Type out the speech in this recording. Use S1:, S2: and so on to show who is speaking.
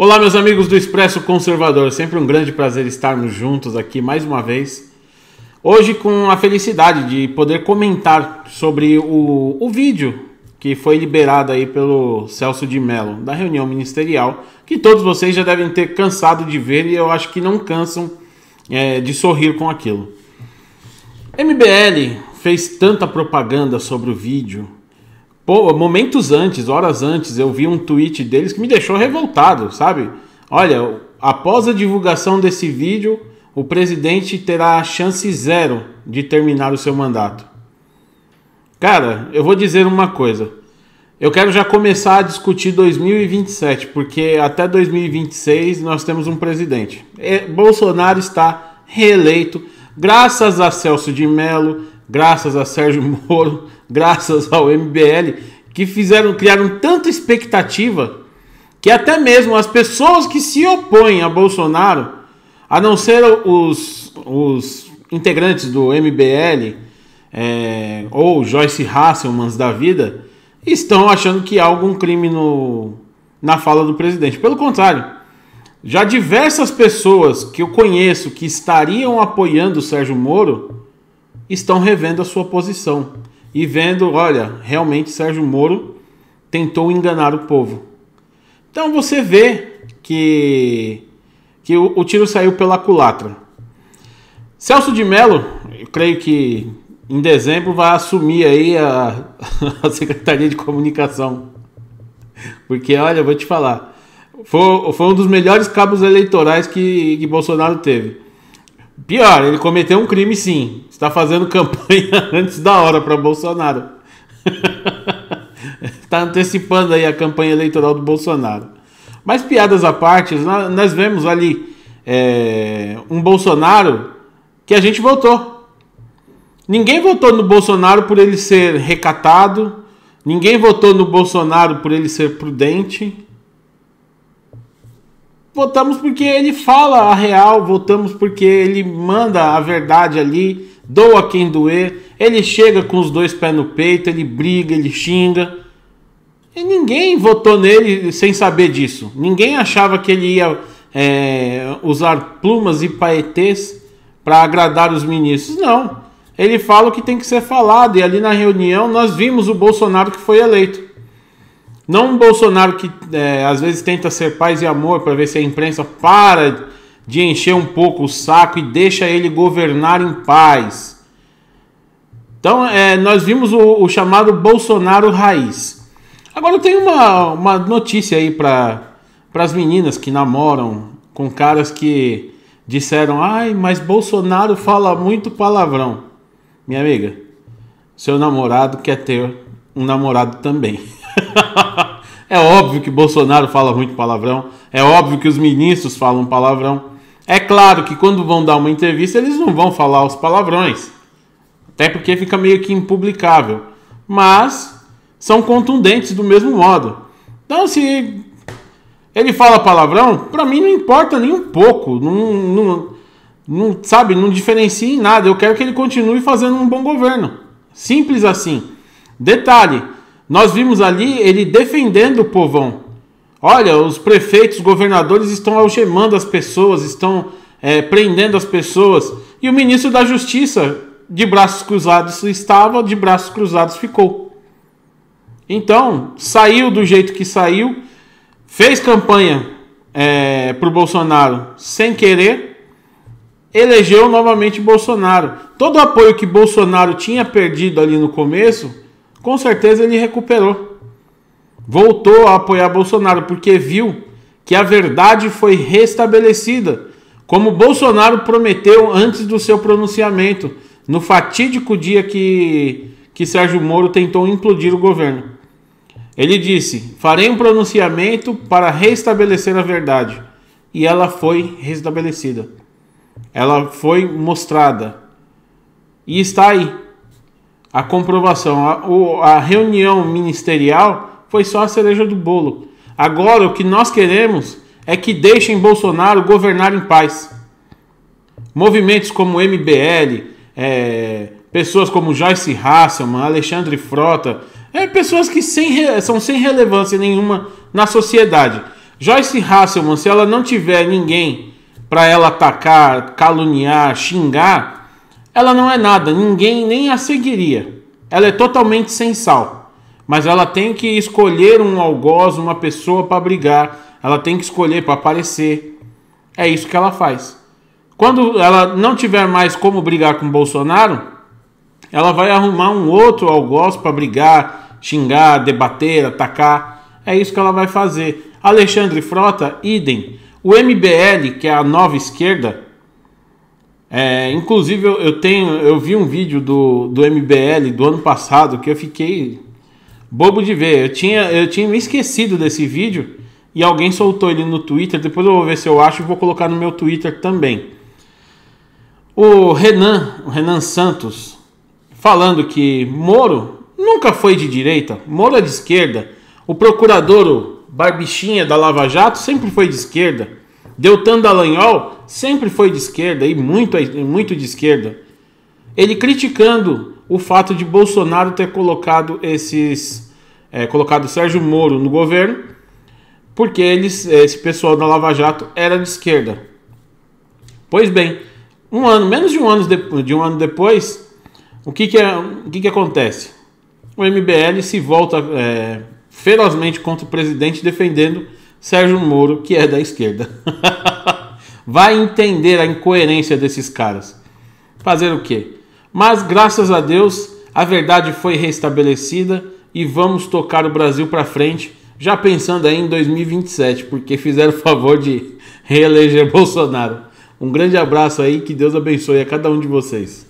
S1: Olá, meus amigos do Expresso Conservador. Sempre um grande prazer estarmos juntos aqui mais uma vez. Hoje, com a felicidade de poder comentar sobre o, o vídeo que foi liberado aí pelo Celso de Mello da reunião ministerial, que todos vocês já devem ter cansado de ver e eu acho que não cansam é, de sorrir com aquilo. MBL fez tanta propaganda sobre o vídeo Pô, momentos antes, horas antes, eu vi um tweet deles que me deixou revoltado, sabe? Olha, após a divulgação desse vídeo, o presidente terá chance zero de terminar o seu mandato. Cara, eu vou dizer uma coisa. Eu quero já começar a discutir 2027, porque até 2026 nós temos um presidente. E é, Bolsonaro está reeleito, graças a Celso de Mello, graças a Sérgio Moro, graças ao MBL, que fizeram criaram tanta expectativa que até mesmo as pessoas que se opõem a Bolsonaro, a não ser os, os integrantes do MBL é, ou Joyce Hasselmans da vida, estão achando que há algum crime no, na fala do presidente. Pelo contrário, já diversas pessoas que eu conheço que estariam apoiando o Sérgio Moro estão revendo a sua posição e vendo, olha, realmente Sérgio Moro tentou enganar o povo. Então você vê que, que o, o tiro saiu pela culatra. Celso de Mello, eu creio que em dezembro vai assumir aí a, a Secretaria de Comunicação. Porque, olha, eu vou te falar, foi, foi um dos melhores cabos eleitorais que, que Bolsonaro teve. Pior, ele cometeu um crime sim. Está fazendo campanha antes da hora para Bolsonaro. Está antecipando aí a campanha eleitoral do Bolsonaro. Mas piadas à parte, nós, vemos ali é, um Bolsonaro que a gente votou. Ninguém votou no Bolsonaro por ele ser recatado, ninguém votou no Bolsonaro por ele ser prudente, votamos porque ele fala a real, votamos porque ele manda a verdade ali, doa quem doer. Ele chega com os dois pés no peito, ele briga, ele xinga. E ninguém votou nele sem saber disso. Ninguém achava que ele ia é, usar plumas e paetês para agradar os ministros. Não. Ele fala o que tem que ser falado. E ali na reunião nós vimos o Bolsonaro que foi eleito. Não um Bolsonaro que é, às vezes tenta ser paz e amor para ver se a imprensa para de encher um pouco o saco e deixa ele governar em paz. Então, é, nós vimos o, o, chamado Bolsonaro raiz. Agora, tem uma, uma notícia aí para as meninas que namoram com caras que disseram: ai, mas Bolsonaro fala muito palavrão. Minha amiga, seu namorado quer ter um namorado também. é óbvio que Bolsonaro fala muito palavrão, é óbvio que os ministros falam palavrão. É claro que quando vão dar uma entrevista, eles não vão falar os palavrões. Até porque fica meio que impublicável. Mas são contundentes do mesmo modo. Então, se ele fala palavrão, para mim não importa nem um pouco. Não, não, não, sabe, não diferencia em nada. Eu quero que ele continue fazendo um bom governo. Simples assim. Detalhe: nós vimos ali ele defendendo o povão. Olha, os prefeitos, governadores estão algemando as pessoas, estão é, prendendo as pessoas. E o ministro da Justiça, de braços cruzados estava, de braços cruzados ficou. Então, saiu do jeito que saiu, fez campanha é, para o Bolsonaro sem querer, elegeu novamente Bolsonaro. Todo o apoio que Bolsonaro tinha perdido ali no começo com certeza ele recuperou. Voltou a apoiar Bolsonaro porque viu que a verdade foi restabelecida, como Bolsonaro prometeu antes do seu pronunciamento, no fatídico dia que, que Sérgio Moro tentou implodir o governo. Ele disse: Farei um pronunciamento para restabelecer a verdade. E ela foi restabelecida. Ela foi mostrada. E está aí a comprovação. A, o, a reunião ministerial foi só a cereja do bolo. Agora, o que nós queremos é que deixem Bolsonaro governar em paz. Movimentos como MBL, é, pessoas como Joyce Hasselman, Alexandre Frota, é, pessoas que sem, são sem relevância nenhuma na sociedade. Joyce Hasselman, se ela não tiver ninguém para ela atacar, caluniar, xingar, ela não é nada, ninguém nem a seguiria. Ela é totalmente sem sal. Mas ela tem que escolher um algoz, uma pessoa para brigar. Ela tem que escolher para aparecer. É isso que ela faz. Quando ela não tiver mais como brigar com Bolsonaro, ela vai arrumar um outro algoz para brigar, xingar, debater, atacar. É isso que ela vai fazer. Alexandre Frota, idem. O MBL, que é a nova esquerda, é, inclusive eu, eu, tenho, eu vi um vídeo do, do MBL do ano passado que eu fiquei bobo de ver. Eu tinha, eu tinha me esquecido desse vídeo e alguém soltou ele no Twitter. Depois eu vou ver se eu acho e vou colocar no meu Twitter também. O Renan, o Renan Santos, falando que Moro nunca foi de direita, Moro é de esquerda. O procurador o da Lava Jato sempre foi de esquerda. Deltan Dallagnol sempre foi de esquerda e muito, muito de esquerda. Ele criticando o fato de Bolsonaro ter colocado esses. É, colocado Sérgio Moro no governo, porque eles, esse pessoal da Lava Jato era de esquerda. Pois bem, um ano, menos de um ano, de, de um ano depois, o que, que, é, o que, que acontece? O MBL se volta é, ferozmente contra o presidente defendendo Sérgio Moro, que é da esquerda. vai entender a incoerência desses caras. Fazer o quê? Mas graças a Deus, a verdade foi restabelecida e vamos tocar o Brasil para frente, já pensando aí em 2027, porque fizeram o favor de reeleger Bolsonaro. Um grande abraço aí, que Deus abençoe a cada um de vocês.